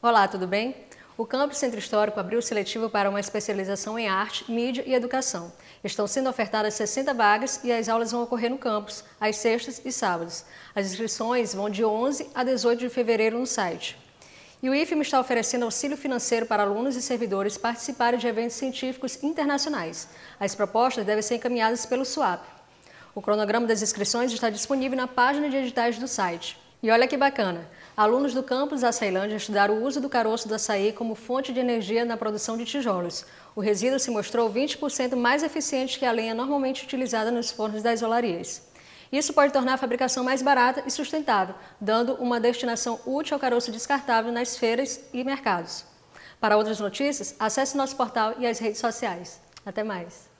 Olá, tudo bem? O Campus Centro Histórico abriu o seletivo para uma especialização em arte, mídia e educação. Estão sendo ofertadas 60 vagas e as aulas vão ocorrer no campus, às sextas e sábados. As inscrições vão de 11 a 18 de fevereiro no site. E o IFM está oferecendo auxílio financeiro para alunos e servidores participarem de eventos científicos internacionais. As propostas devem ser encaminhadas pelo SUAP. O cronograma das inscrições está disponível na página de editais do site. E olha que bacana! Alunos do campus da Ceilândia estudaram o uso do caroço do açaí como fonte de energia na produção de tijolos. O resíduo se mostrou 20% mais eficiente que a lenha normalmente utilizada nos fornos das olarias. Isso pode tornar a fabricação mais barata e sustentável, dando uma destinação útil ao caroço descartável nas feiras e mercados. Para outras notícias, acesse nosso portal e as redes sociais. Até mais!